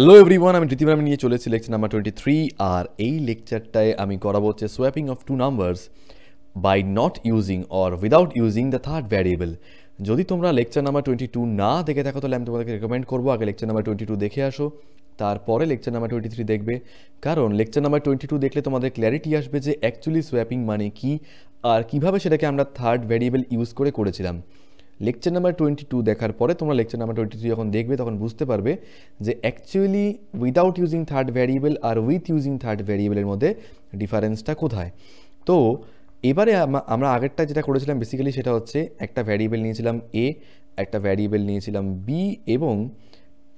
Hello everyone আমি ঋতিম আমি নিয়ে চলেছি লেকচার নাম্বার টোয়েন্টি থ্রি আর এই লেকচারটায় আমি করাবো হচ্ছে swapping of two numbers by not using or without using the third variable যদি তোমরা লেকচার নাম্বার টোয়েন্টি টু না দেখে থাকো তাহলে আমি তোমাদেরকে রেকমেন্ড করবো আগে লেকচার নাম্বার টোয়েন্টি টু দেখে আসো তারপরে লেকচার নাম্বার টোয়েন্টি থ্রি দেখবে কারণ লেকচার নাম্বার টোয়েন্টি টু দেখলে তোমাদের ক্ল্যারিটি আসবে যে অ্যাকচুয়ালি সোয়াপিং মানে কি আর কীভাবে সেটাকে আমরা থার্ড ভ্যারিয়েবল ইউজ করে করেছিলাম লেকচার নাম্বার টোয়েন্টি টু দেখার পরে তোমরা লেকচার নাম্বার টোয়েন্টি থ্রি যখন দেখবে তখন বুঝতে পারবে যে actually without using third variable আর উইথ ইউজিং থার্ড ভ্যারিয়েবলের মধ্যে ডিফারেন্সটা কোথায় তো এবারে আমরা আগেরটা যেটা করেছিলাম বেসিক্যালি সেটা হচ্ছে একটা ভ্যারিয়েবল নিয়েছিলাম এ একটা ভ্যারিয়েবল নিয়েছিলাম বি এবং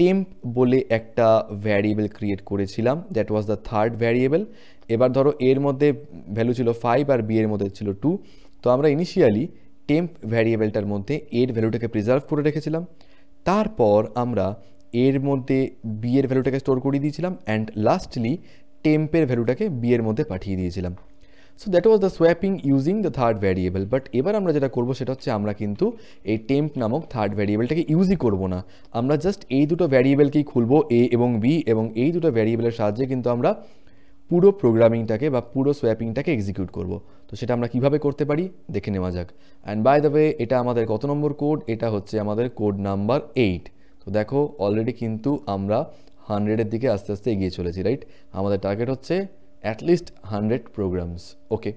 টেম্প বলে একটা ভ্যারিয়েবল ক্রিয়েট করেছিলাম that was the third variable এবার ধরো এর মধ্যে ভ্যালু ছিল ফাইভ আর বি এর মধ্যে ছিল টু তো আমরা ইনিশিয়ালি টেম্প ভ্যারিয়েবলটার মধ্যে এর ভ্যালুটাকে প্রিজার্ভ করে রেখেছিলাম তারপর আমরা এর মধ্যে বিয়ের ভ্যালুটাকে স্টোর করিয়ে দিয়েছিলাম অ্যান্ড লাস্টলি টেম্পের ভ্যালুটাকে বিয়ের মধ্যে পাঠিয়ে দিয়েছিলাম so that was the swapping using the third variable but এবার আমরা যেটা করবো সেটা হচ্ছে আমরা কিন্তু এই টেম্প নামক থার্ড ভ্যারিয়েবলটাকে ইউজই করব না আমরা জাস্ট এই দুটো ভ্যারিয়েবলকেই খুলবো এ এবং বি এবং এই দুটো ভ্যারিয়েবলের সাহায্যে কিন্তু আমরা পুরো প্রোগ্রামিংটাকে বা পুরো সোয়াপিংটাকে এক্সিকিউট করবো তো সেটা আমরা কিভাবে করতে পারি দেখে নেওয়া যাক অ্যান্ড বাই দ্য ওয়ে এটা আমাদের কত নম্বর কোড এটা হচ্ছে আমাদের কোড নাম্বার এইট তো দেখো অলরেডি কিন্তু আমরা হান্ড্রেডের দিকে আস্তে আস্তে এগিয়ে চলেছি রাইট আমাদের টার্গেট হচ্ছে at least hundred programs okay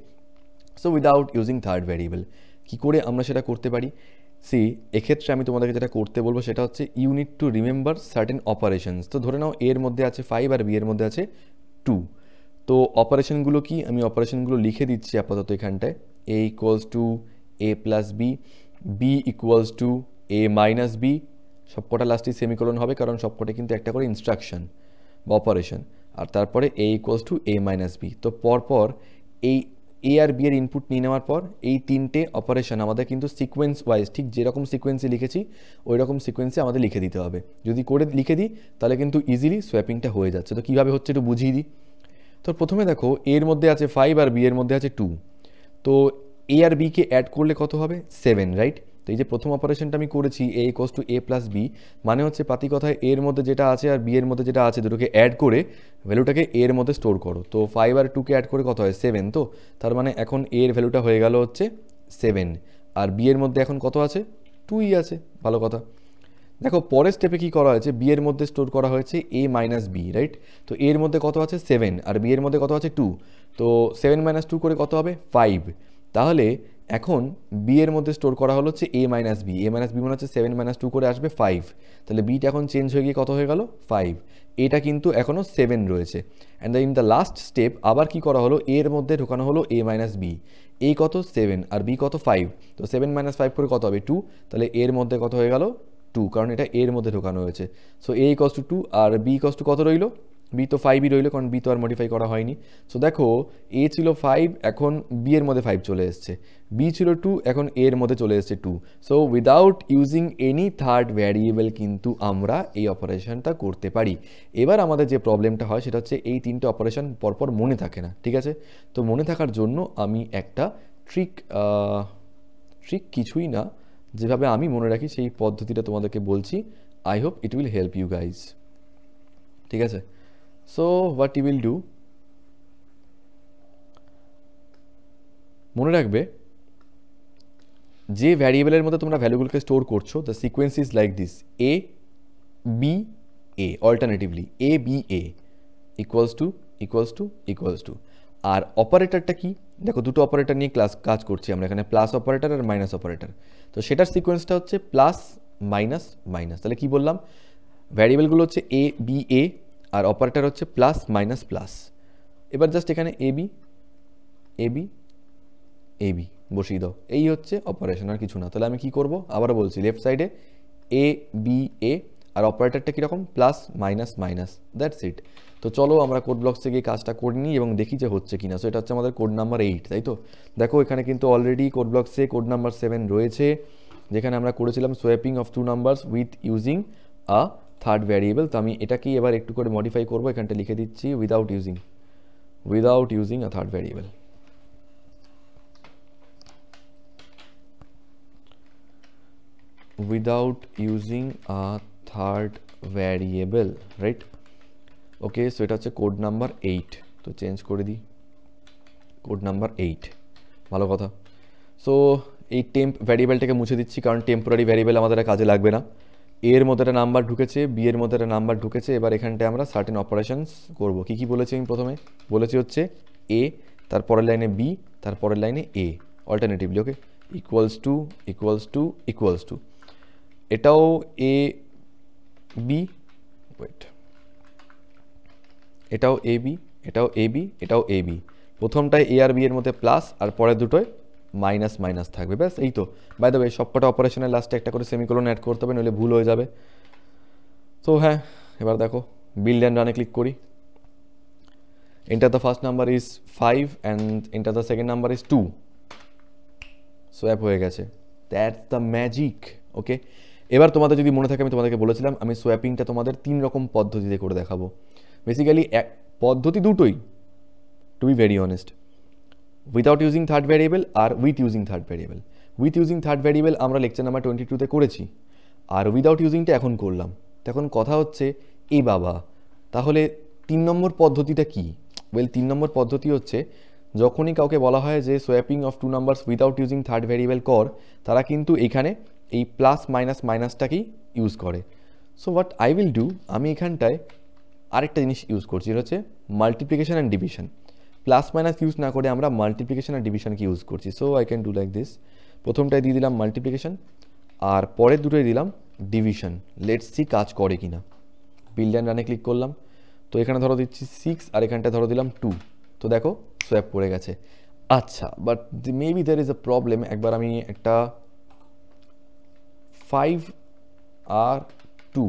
so without using third variable কী করে আমরা সেটা করতে পারি সি এক্ষেত্রে আমি তোমাদেরকে যেটা করতে বলবো সেটা হচ্ছে you need to remember certain operations তো ধরে নাও এর মধ্যে আছে ফাইভ আর বি এর মধ্যে আছে টু তো অপারেশনগুলো কি আমি অপারেশনগুলো লিখে দিচ্ছি আপাতত এখানটায় A equals to A plus B B equals to A minus B সবকটা লাস্টে সেমিকোলন হবে কারণ সবকটা কিন্তু একটা করে ইনস্ট্রাকশান বা অপারেশন আর তারপরে A equals to A minus B তো পরপর এই এ আর বি এর ইনপুট নিয়ে নেওয়ার পর এই তিনটে অপারেশন আমাদের কিন্তু সিকোয়েন্স ওয়াইজ ঠিক যেরকম সিকোয়েন্সে লিখেছি ওই রকম সিকোয়েন্সে আমাদের লিখে দিতে হবে যদি করে লিখে দিই তাহলে কিন্তু ইজিলি সোয়াপিংটা হয়ে যাচ্ছে তো কীভাবে হচ্ছে একটু বুঝিয়ে দিই তো প্রথমে দেখো এর মধ্যে আছে ফাইভ আর বি এর মধ্যে আছে টু তো এ আর বিকে অ্যাড করলে কত হবে সেভেন রাইট তো এই যে প্রথম অপারেশনটা আমি করেছি A equals to A plus B মানে হচ্ছে পাতি কথায় এর মধ্যে যেটা আছে আর বি এর মধ্যে যেটা আছে দুটোকে অ্যাড করে ভ্যালুটাকে এর মধ্যে স্টোর করো তো ফাইভ আর টুকে অ্যাড করে কত হয় সেভেন তো তার মানে এখন এর ভ্যালুটা হয়ে গেল হচ্ছে সেভেন আর বি এর মধ্যে এখন কত আছে টুই আছে ভালো কথা দেখো পরের স্টেপে কি করা হয়েছে বি এর মধ্যে স্টোর করা হয়েছে এ মাইনাস বি রাইট তো এর মধ্যে কত আছে সেভেন আর বি এর মধ্যে কত আছে টু তো সেভেন মাইনাস টু করে কত হবে ফাইভ তাহলে এখন বি এর মধ্যে স্টোর করা হলো হচ্ছে A minus B A minus B মনে হচ্ছে সেভেন মাইনাস টু করে আসবে ফাইভ তাহলে বিটা এখন চেঞ্জ হয়ে গিয়ে কত হয়ে গেল ফাইভ এটা কিন্তু এখনও সেভেন রয়েছে and in the last step আবার কি করা হলো এর মধ্যে ঢোকানো হলো এ মাইনাস বি এ কত সেভেন আর বি কত ফাইভ তো সেভেন মাইনাস ফাইভ করে কত হবে টু তাহলে এর মধ্যে কত হয়ে গেল টু কারণ এটা এর মধ্যে ঢোকানো হয়েছে so a cos to two আর বি কস টু কত রইলো বি তো ফাইভই রইলো কারণ বি তো আর মডিফাই করা হয়নি সো দেখো এ ছিল ফাইভ এখন বি এর মধ্যে ফাইভ চলে এসছে বি ছিল টু এখন এর মধ্যে চলে এসছে two so without using any third variable কিন্তু আমরা এই অপারেশনটা করতে পারি এবার আমাদের যে প্রবলেমটা হয় সেটা হচ্ছে এই তিনটে অপারেশন পরপর মনে থাকে না ঠিক আছে তো মনে থাকার জন্য আমি একটা ট্রিক ট্রিক কিছুই না যেভাবে আমি মনে রাখি সেই পদ্ধতিটা তোমাদেরকে বলছি I hope it will help you guys ঠিক আছে so what you will do মনে রাখবে যে ভ্যারিয়েবলের মধ্যে তোমরা ভ্যালুগুলোকে স্টোর করছো the sequence is like this a b a alternatively a b a equals to equals to equals to আর অপারেটরটা কি দেখো দুটো অপারেটর নিয়ে ক্লাস কাজ করছি আমরা এখানে প্লাস অপারেটার আর মাইনাস অপারেটার তো সেটার সিকোয়েন্সটা হচ্ছে প্লাস মাইনাস মাইনাস তাহলে কি বললাম ভ্যারিয়েবলগুলো হচ্ছে এ বি এ আর অপারেটার হচ্ছে প্লাস মাইনাস প্লাস এবার জাস্ট এখানে a b a b a b বসিয়ে দাও এই হচ্ছে অপারেশন আর কিছু না তাহলে আমি কি করব আবারও বলছি লেফট সাইডে এ বি এ আর অপারেটারটা কীরকম plus minus minus that's it তো চলো আমরা কোড ব্লকসে গিয়ে কাজটা করে নিই এবং দেখি যে হচ্ছে কিনা সো এটা হচ্ছে আমাদের কোড নাম্বার এইট তাই তো দেখো এখানে কিন্তু অলরেডি কোড ব্লকসে কোড নাম্বার সেভেন রয়েছে যেখানে আমরা করেছিলাম swapping of two numbers with using a third variable তো আমি এটাকেই এবার একটু করে মডিফাই করবো এখানটা লিখে দিচ্ছি without using without using a third variable without using a third variable right okay so এটা হচ্ছে কোড নাম্বার এইট তো চেঞ্জ করে দিই কোড নাম্বার এইট ভালো কথা সো এই টেম্প ভ্যারিয়েবলটাকে মুছে দিচ্ছি কারণ টেম্পোরারি ভ্যারিয়েবল আমাদের কাজে লাগবে না এর মধ্যে একটা নাম্বার ঢুকেছে বি এর মতো একটা নাম্বার ঢুকেছে এবার এখানটায় আমরা সার্টেন অপারেশনস করব কী কী বলেছি আমি প্রথমে বলেছি হচ্ছে এ তারপরের লাইনে বি তারপরের লাইনে a alternatively okay equals to equals to equals to এটাও এ বি ওয়েট এটাও এ বি এটাও এ বি এটাও a B প্রথমটায় A R b এর মধ্যে প্লাস আর পরের দুটোয় মাইনাস মাইনাস থাকবে ব্যাস এই তো বাই দ্য ওয়ে সবকটা অপারেশনের লাস্টে একটা করে সেমিকোলন অ্যাড করতে হবে নইলে ভুল হয়ে যাবে তো হ্যাঁ এবার দেখো বিল্ড অ্যান্ড রানে ক্লিক করি enter the first number is five and enter the second number is two swap হয়ে গেছে দ্যাটস দ্য ম্যাজিক ওকে এবার তোমাদের যদি মনে থাকে আমি তোমাদেরকে বলেছিলাম আমি সোয়াপিংটা তোমাদের তিন রকম পদ্ধতিতে করে দেখাবো বেসিক্যালি এক পদ্ধতি দুটোই to be very honest without using third variable আর with using third variable with using third variable আমরা লেকচার নাম্বার টোয়েন্টি টুতে করেছি আর উইদাউট ইউজিংটা এখন করলাম তখন কথা হচ্ছে এ বাবা তাহলে তিন নম্বর পদ্ধতিটা কি ওয়েল তিন নম্বর পদ্ধতি হচ্ছে যখনই কাউকে বলা হয় যে swapping of two numbers without using third variable কর তারা কিন্তু এখানে এই প্লাস মাইনাস মাইনাসটাকেই ইউজ করে so what I will do আমি এখানটায় আরেকটা জিনিস ইউজ করছি এটা হচ্ছে multiplication and division plus minus use না করে আমরা মাল্টিপ্লিকেশান অ্যান্ড ডিভিশনকে ইউজ করছি so I can do like this প্রথমটায় দিয়ে দিলাম মাল্টিপ্লিকেশান আর পরের দুটোই দিলাম ডিভিশন লেটস সি কাজ করে কি না বিল্ড অ্যান্ড রানে ক্লিক করলাম তো এখানে ধরো দিচ্ছি সিক্স আর এখানটা ধরো দিলাম টু তো দেখো সোয়াপ পড়ে গেছে আচ্ছা but maybe there is a problem একবার আমি একটা ফাইভ আর টু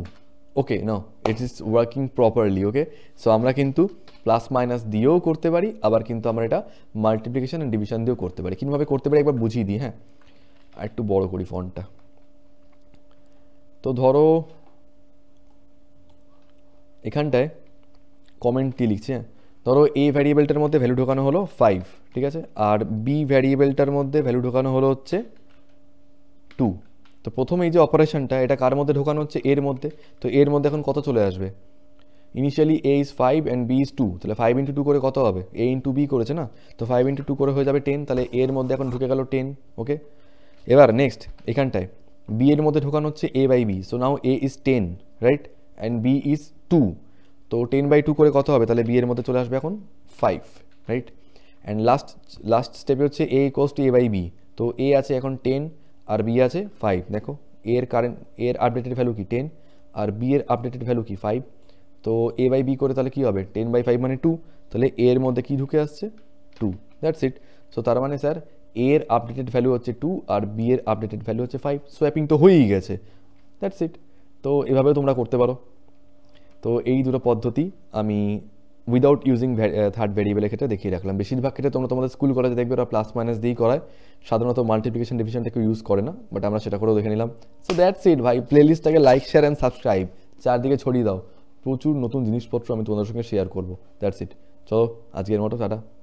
ওকে না it is working properly okay so আমরা কিন্তু প্লাস মাইনাস দিয়েও করতে পারি আবার কিন্তু আমরা এটা মাল্টিপ্লিকেশান অ্যান্ড ডিভিশন দিয়েও করতে পারি কীভাবে করতে পারি একবার বুঝিয়ে দিই হ্যাঁ আর একটু বড় করি ফোনটা তো ধরো এখানটায় কমেন্টটি লিখছে হ্যাঁ? ধরো এ ভ্যারিয়েবলটার মধ্যে ভ্যালু ঢোকানো হলো ফাইভ ঠিক আছে আর বি ভ্যারিয়েবলটার মধ্যে ভ্যালু ঢোকানো হলো হচ্ছে টু তো প্রথমে এই যে অপারেশনটা এটা কার মধ্যে ঢোকানো হচ্ছে এর মধ্যে তো এর মধ্যে এখন কত চলে আসবে initially a is five and b is two তাহলে ফাইভ ইন্টু টু করে কত হবে এ ইন্টু বি করেছে না তো ফাইভ ইন্টু টু করে হয়ে যাবে টেন তাহলে এর মধ্যে এখন ঢুকে গেল টেন ওকে এবার নেক্সট এখানটায় বি এর মধ্যে ঢোকানো হচ্ছে a by b so now a is ten right and b is two তো টেন বাই টু করে কত হবে তাহলে বি এর মধ্যে চলে আসবে এখন five right and last last স্টেপে হচ্ছে a cost to a by b তো এ আছে এখন টেন আর বি আছে ফাইভ দেখো এর কারেন্ট এর আপডেটেড ভ্যালু কি টেন আর বি এর আপডেটেড ভ্যালু কি ফাইভ তো এ বাই বি করে তাহলে কী হবে টেন বাই ফাইভ মানে টু তাহলে এর মধ্যে কি ঢুকে আসছে টু দ্যাটস ইট সো তার মানে স্যার এর আপডেটেড ভ্যালু হচ্ছে টু আর বি এর আপডেটেড ভ্যালু হচ্ছে ফাইভ সোয়াপিং তো হয়েই গেছে দ্যাটস ইট তো এভাবে তোমরা করতে পারো তো এই দুটো পদ্ধতি আমি উইদাউট ইউজিং থার্ড ভেরিয়েবলের ক্ষেত্রে দেখিয়ে রাখলাম বেশিরভাগ ক্ষেত্রে তোমরা তোমাদের স্কুল কলেজে দেখবে ওরা প্লাস মাইনাস দিয়েই করায় সাধারণত মাল্টিপ্লিকেশন কেউ ইউজ করে না বাট আমরা সেটা করেও দেখে নিলাম সো দ্যাটস ইট ভাই প্লেলিস্টটাকে লাইক শেয়ার অ্যান্ড সাবস্ক্রাইব চারদিকে ছড়িয়ে দাও প্রচুর নতুন জিনিসপত্র আমি তোমাদের সঙ্গে শেয়ার করবো দ্যাটস ইট চলো আজকের মতো টাটা